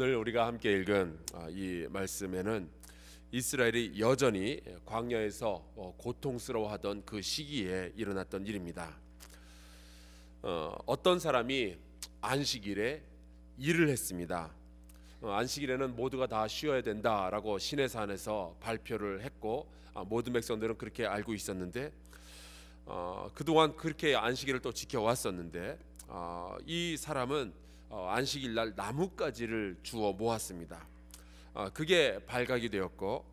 오늘 우리가 함께 읽은 어, 이 말씀에는 이스라엘이 여전히 광야에서 어, 고통스러워하던 그 시기에 일어났던 일입니다. 어, 어떤 사람이 안식일에 일을 했습니다. 안식일에는 모두가 다 쉬어야 된다라고 신의 산에서 발표를 했고 아, 모든 백성들은 그렇게 알고 있었는데 그동안 그렇게 안식일을 또 지켜왔었는데 이 사람은 어, 안식일 날 나뭇가지를 주워 모았습니다. 어, 그게 발각이 되었고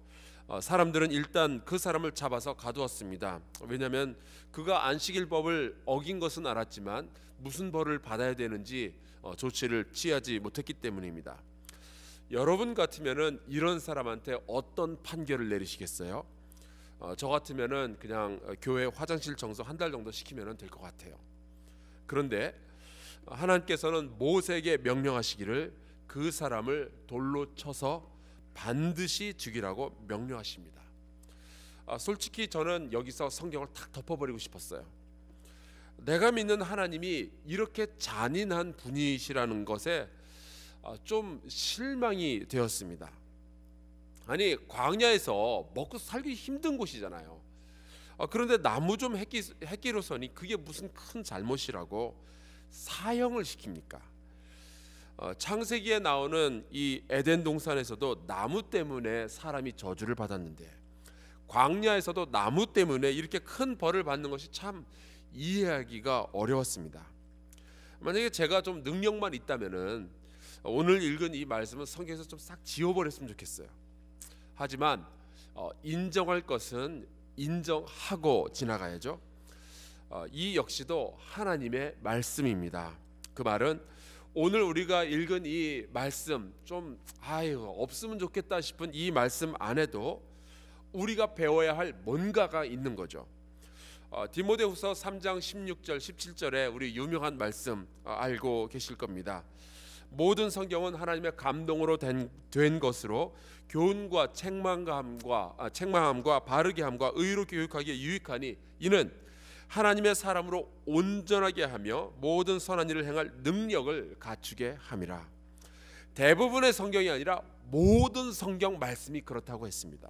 어, 사람들은 일단 그 사람을 잡아서 가두었습니다. 왜냐하면 그가 안식일법을 어긴 것은 알았지만 무슨 벌을 받아야 되는지 조치를 취하지 못했기 때문입니다. 여러분 같으면은 이런 사람한테 어떤 판결을 내리시겠어요? 저 같으면은 그냥 교회 화장실 청소 한 달 정도 시키면은 될것 같아요. 그런데 하나님께서는 모세에게 명령하시기를 그 사람을 돌로 쳐서 반드시 죽이라고 명령하십니다. 아, 솔직히 저는 여기서 성경을 탁 덮어버리고 싶었어요. 내가 믿는 하나님이 이렇게 잔인한 분이시라는 것에 아, 좀 실망이 되었습니다. 아니 광야에서 먹고 살기 힘든 곳이잖아요. 아, 그런데 나무 좀 했기, 했기로서니 그게 무슨 큰 잘못이라고 사형을 시킵니까? 어, 창세기에 나오는 이 에덴 동산에서도 나무 때문에 사람이 저주를 받았는데 광야에서도 나무 때문에 이렇게 큰 벌을 받는 것이 참 이해하기가 어려웠습니다. 만약에 제가 좀 능력만 있다면은 오늘 읽은 이 말씀은 성경에서 좀 싹 지워버렸으면 좋겠어요. 하지만 어, 인정할 것은 인정하고 지나가야죠. 어, 이 역시도 하나님의 말씀입니다. 그 말은 오늘 우리가 읽은 이 말씀 좀 아유 없으면 좋겠다 싶은 이 말씀 안에도 우리가 배워야 할 뭔가가 있는 거죠. 어, 디모데후서 3장 16절 17절에 우리 유명한 말씀 어, 알고 계실 겁니다. 모든 성경은 하나님의 감동으로 된, 된 것으로 교훈과 책망감과 아, 책망함과 바르게 함과 의로 교육하기에 유익하니 이는 하나님의 사람으로 온전하게 하며 모든 선한 일을 행할 능력을 갖추게 함이라. 대부분의 성경이 아니라 모든 성경 말씀이 그렇다고 했습니다.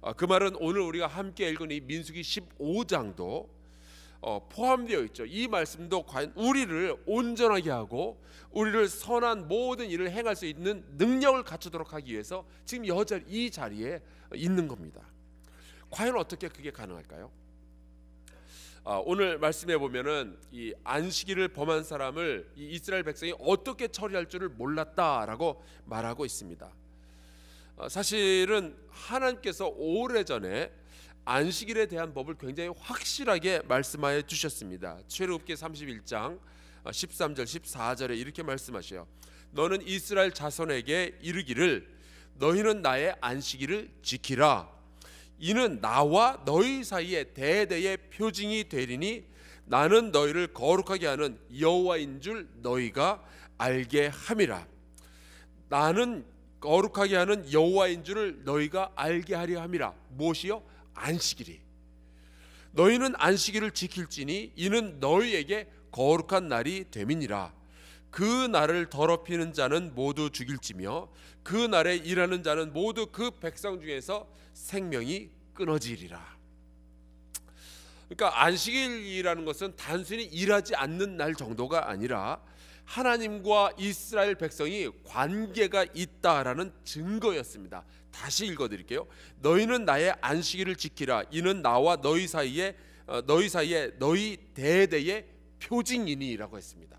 어, 그 말은 오늘 우리가 함께 읽은 이 민수기 15장도 어, 포함되어 있죠. 이 말씀도 과연 우리를 온전하게 하고 우리를 선한 모든 일을 행할 수 있는 능력을 갖추도록 하기 위해서 지금 여전히 이 자리에 있는 겁니다. 과연 어떻게 그게 가능할까요? 아, 오늘 말씀해 보면은 이 안식일을 범한 사람을 이 이스라엘 백성이 어떻게 처리할 줄을 몰랐다라고 말하고 있습니다. 어, 사실은 하나님께서 오래전에 안식일에 대한 법을 굉장히 확실하게 말씀하여 주셨습니다. 출애굽기 31장 13절 14절에 이렇게 말씀하셔요. 너는 이스라엘 자손에게 이르기를 너희는 나의 안식일을 지키라. 이는 나와 너희 사이에 대대의 표징이 되리니 나는 너희를 거룩하게 하는 여호와인 줄 너희가 알게 함이라. 나는 거룩하게 하는 여호와인 줄을 너희가 알게 하려 함이라. 무엇이요? 안식일이. 너희는 안식일을 지킬지니 이는 너희에게 거룩한 날이 됨이니라. 그 날을 더럽히는 자는 모두 죽일지며 그 날에 일하는 자는 모두 그 백성 중에서 생명이 끊어지리라. 그러니까 안식일이라는 것은 단순히 일하지 않는 날 정도가 아니라 하나님과 이스라엘 백성이 관계가 있다라는 증거였습니다. 다시 읽어 드릴게요. 너희는 나의 안식일을 지키라. 이는 나와 너희 사이에 어, 너희 사이에 너희 대대의 표징이니라고 했습니다.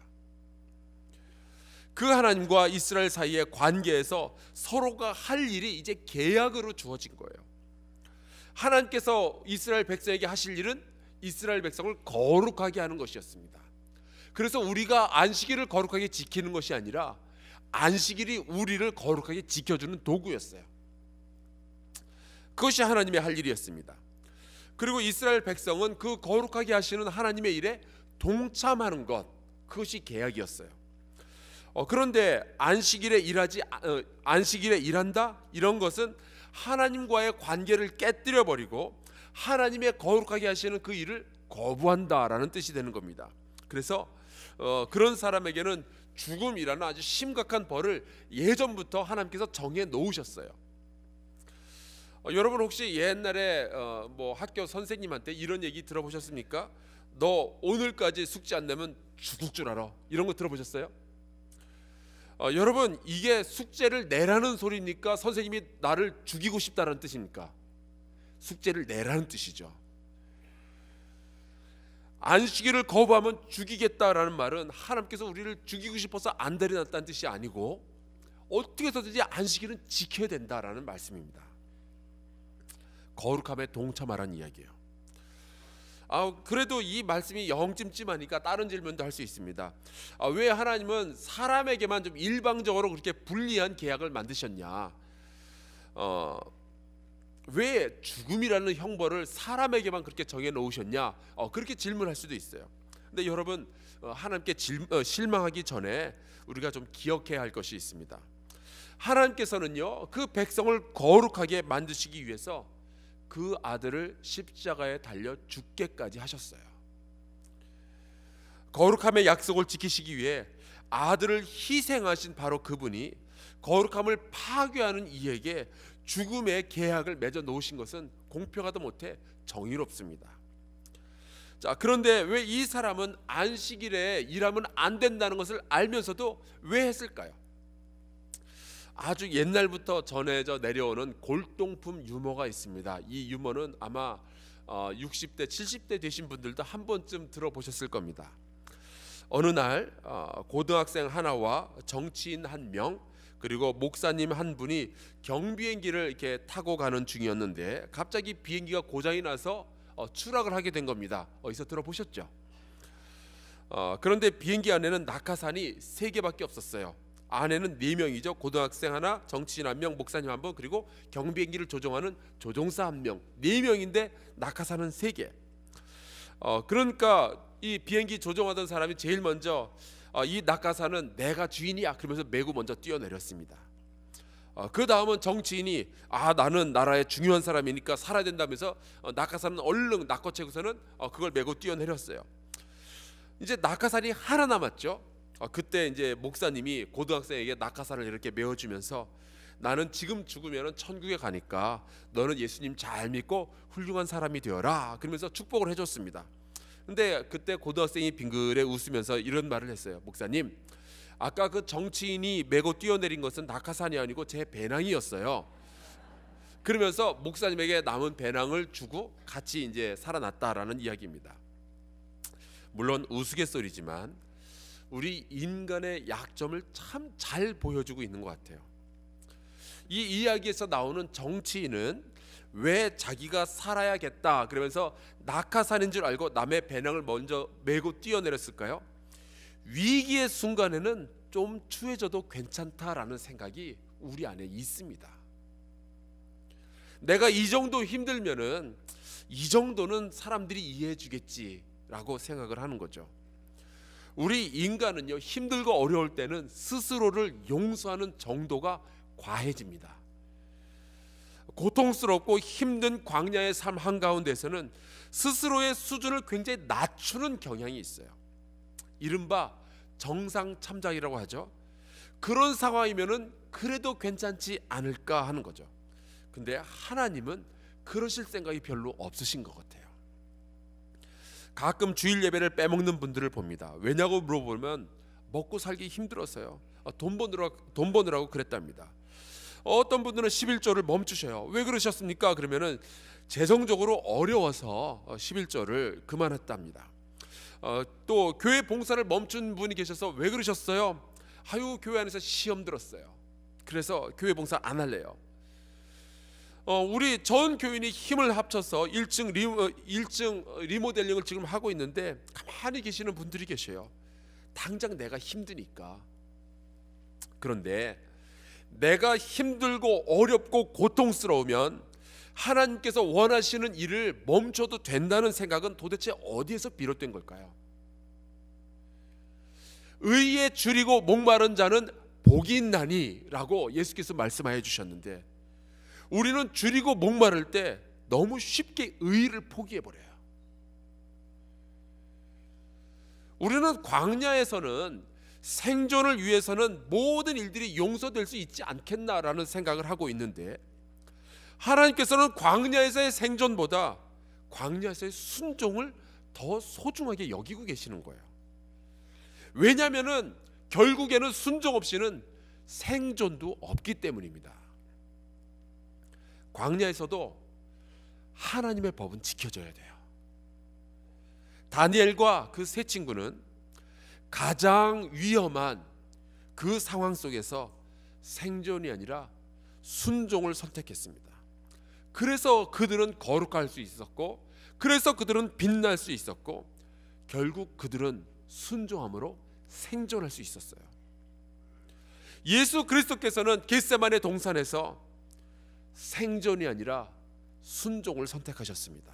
그 하나님과 이스라엘 사이의 관계에서 서로가 할 일이 이제 계약으로 주어진 거예요. 하나님께서 이스라엘 백성에게 하실 일은 이스라엘 백성을 거룩하게 하는 것이었습니다. 그래서 우리가 안식일을 거룩하게 지키는 것이 아니라 안식일이 우리를 거룩하게 지켜주는 도구였어요. 그것이 하나님의 할 일이었습니다. 그리고 이스라엘 백성은 그 거룩하게 하시는 하나님의 일에 동참하는 것 그것이 계약이었어요. 어, 그런데 안식일에 일하지 아, 어, 안식일에 일한다 이런 것은 하나님과의 관계를 깨뜨려 버리고 하나님의 거룩하게 하시는 그 일을 거부한다라는 뜻이 되는 겁니다. 그래서 어, 그런 사람에게는 죽음이라는 아주 심각한 벌을 예전부터 하나님께서 정해 놓으셨어요. 어, 여러분 혹시 옛날에 어, 뭐 학교 선생님한테 이런 얘기 들어보셨습니까? 너 오늘까지 숙제 안 내면 죽을 줄 알아. 이런 거 들어보셨어요? 어, 여러분 이게 숙제를 내라는 소리입니까? 선생님이 나를 죽이고 싶다는 뜻입니까? 숙제를 내라는 뜻이죠. 안식일을 거부하면 죽이겠다라는 말은 하나님께서 우리를 죽이고 싶어서 안 데려놨다는 뜻이 아니고 어떻게 해서든지 안식일은 지켜야 된다라는 말씀입니다. 거룩함에 동참하라는 이야기예요. 아, 그래도 이 말씀이 영 찜찜하니까 다른 질문도 할 수 있습니다. 아, 왜 하나님은 사람에게만 좀 일방적으로 그렇게 불리한 계약을 만드셨냐? 어, 왜 죽음이라는 형벌을 사람에게만 그렇게 정해 놓으셨냐? 어, 그렇게 질문할 수도 있어요. 근데 여러분 어, 하나님께 질, 어, 실망하기 전에 우리가 좀 기억해야 할 것이 있습니다. 하나님께서는요 그 백성을 거룩하게 만드시기 위해서 그 아들을 십자가에 달려 죽게까지 하셨어요. 거룩함의 약속을 지키시기 위해 아들을 희생하신 바로 그분이 거룩함을 파괴하는 이에게 죽음의 계약을 맺어 놓으신 것은 공평하다 못해 정의롭습니다. 자, 그런데 왜 이 사람은 안식일에 일하면 안 된다는 것을 알면서도 왜 했을까요? 아주 옛날부터 전해져 내려오는 골동품 유머가 있습니다. 이 유머는 아마 60대, 어, 70대 되신 분들도 한 번쯤 들어보셨을 겁니다. 어느 날 어, 고등학생 하나와 정치인 한 명 그리고 목사님 한 분이 경비행기를 이렇게 타고 가는 중이었는데 갑자기 비행기가 고장이 나서 어, 추락을 하게 된 겁니다. 어디서 들어보셨죠? 그런데 비행기 안에는 낙하산이 세 개밖에 없었어요. 아내는 네 명이죠. 고등학생 하나, 정치인 한 명, 목사님 한 명, 그리고 경비행기를 조종하는 조종사 한 명. 네 명인데 낙하산은 세 개. 어, 그러니까 이 비행기 조종하던 사람이 제일 먼저 어, 이 낙하산은 내가 주인이야. 그러면서 메고 먼저 뛰어내렸습니다. 어, 그 다음은 정치인이 아 나는 나라의 중요한 사람이니까 살아야 된다면서 어, 낙하산은 얼른 낙하 채고서는 어, 그걸 메고 뛰어내렸어요. 이제 낙하산이 하나 남았죠. 어, 그때 이제 목사님이 고등학생에게 낙하산을 이렇게 메워주면서 나는 지금 죽으면 천국에 가니까 너는 예수님 잘 믿고 훌륭한 사람이 되어라 그러면서 축복을 해줬습니다. 근데 그때 고등학생이 빙그레 웃으면서 이런 말을 했어요. 목사님, 아까 그 정치인이 메고 뛰어내린 것은 낙하산이 아니고 제 배낭이었어요. 그러면서 목사님에게 남은 배낭을 주고 같이 이제 살아났다라는 이야기입니다. 물론 우스갯소리지만 우리 인간의 약점을 참 잘 보여주고 있는 것 같아요. 이 이야기에서 나오는 정치인은 왜 자기가 살아야겠다 그러면서 낙하산인 줄 알고 남의 배낭을 먼저 메고 뛰어내렸을까요? 위기의 순간에는 좀 추해져도 괜찮다라는 생각이 우리 안에 있습니다. 내가 이 정도 힘들면은 이 정도는 사람들이 이해해 주겠지라고 생각을 하는 거죠. 우리 인간은요 힘들고 어려울 때는 스스로를 용서하는 정도가 과해집니다. 고통스럽고 힘든 광야의 삶 한가운데서는 스스로의 수준을 굉장히 낮추는 경향이 있어요. 이른바 정상 참작이라고 하죠. 그런 상황이면은 그래도 괜찮지 않을까 하는 거죠. 근데 하나님은 그러실 생각이 별로 없으신 것 같아요. 가끔 주일 예배를 빼먹는 분들을 봅니다. 왜냐고 물어보면 먹고 살기 힘들었어요. 아, 돈 버느라 돈 버느라고 그랬답니다. 어떤 분들은 11조를 멈추셔요. 왜 그러셨습니까? 그러면은 재정적으로 어려워서 11조를 어, 그만했답니다. 어, 또 교회 봉사를 멈춘 분이 계셔서 왜 그러셨어요? 하유 교회 안에서 시험 들었어요. 그래서 교회 봉사 안 할래요. 어, 우리 전 교인이 힘을 합쳐서 1층, 리, 1층 어, 어, 리모델링을 지금 하고 있는데 가만히 계시는 분들이 계셔요. 당장 내가 힘드니까. 그런데 내가 힘들고 어렵고 고통스러우면 하나님께서 원하시는 일을 멈춰도 된다는 생각은 도대체 어디에서 비롯된 걸까요? 의에 줄이고 목마른 자는 복이 있나니라고 예수께서 말씀하여 주셨는데 우리는 줄이고 목마를 때 너무 쉽게 의를 포기해 버려요. 우리는 광야에서는 생존을 위해서는 모든 일들이 용서될 수 있지 않겠나라는 생각을 하고 있는데 하나님께서는 광야에서의 생존보다 광야에서의 순종을 더 소중하게 여기고 계시는 거예요. 왜냐하면 결국에는 순종 없이는 생존도 없기 때문입니다. 광야에서도 하나님의 법은 지켜져야 돼요. 다니엘과 그 세 친구는 가장 위험한 그 상황 속에서 생존이 아니라 순종을 선택했습니다. 그래서 그들은 거룩할 수 있었고, 그래서 그들은 빛날 수 있었고, 결국 그들은 순종함으로 생존할 수 있었어요. 예수 그리스도께서는 겟세만의 동산에서 생존이 아니라 순종을 선택하셨습니다.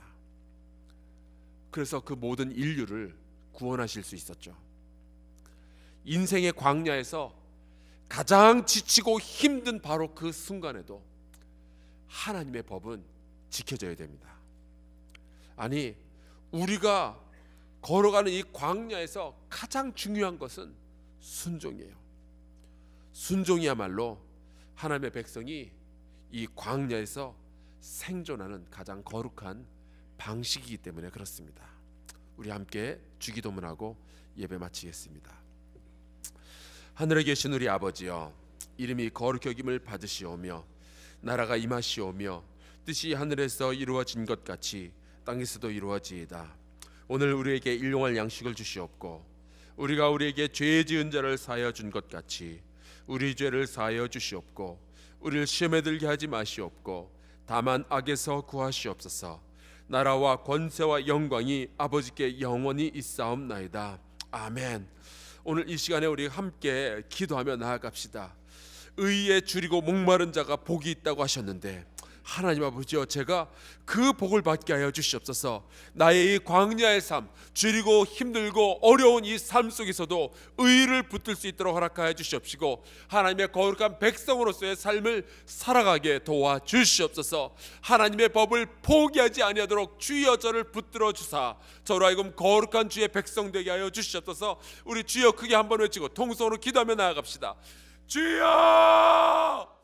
그래서 그 모든 인류를 구원하실 수 있었죠. 인생의 광야에서 가장 지치고 힘든 바로 그 순간에도 하나님의 법은 지켜져야 됩니다. 아니, 우리가 걸어가는 이 광야에서 가장 중요한 것은 순종이에요. 순종이야말로 하나님의 백성이 이 광야에서 생존하는 가장 거룩한 방식이기 때문에 그렇습니다. 우리 함께 주기도문하고 예배 마치겠습니다. 하늘에 계신 우리 아버지여 이름이 거룩히 여김을 받으시오며 나라가 임하시오며 뜻이 하늘에서 이루어진 것 같이 땅에서도 이루어지이다. 오늘 우리에게 일용할 양식을 주시옵고 우리가 우리에게 죄 지은 자를 사하여 준 것 같이 우리 죄를 사하여 주시옵고 우리를 시험에 들게 하지 마시옵고 다만 악에서 구하시옵소서 나라와 권세와 영광이 아버지께 영원히 있사옵나이다 아멘 오늘 이 시간에 우리 함께 기도하며 나아갑시다 의에 줄이고 목마른 자가 복이 있다고 하셨는데 하나님 아버지여 제가 그 복을 받게 하여 주시옵소서 나의 이 광야의 삶 줄이고 힘들고 어려운 이 삶 속에서도 의를 붙들 수 있도록 허락하여 주시옵시고 하나님의 거룩한 백성으로서의 삶을 살아가게 도와 주시옵소서 하나님의 법을 포기하지 아니하도록 주여 저를 붙들어 주사 저로 하여금 거룩한 주의 백성 되게 하여 주시옵소서 우리 주여 크게 한번 외치고 통성으로 기도하며 나아갑시다 주여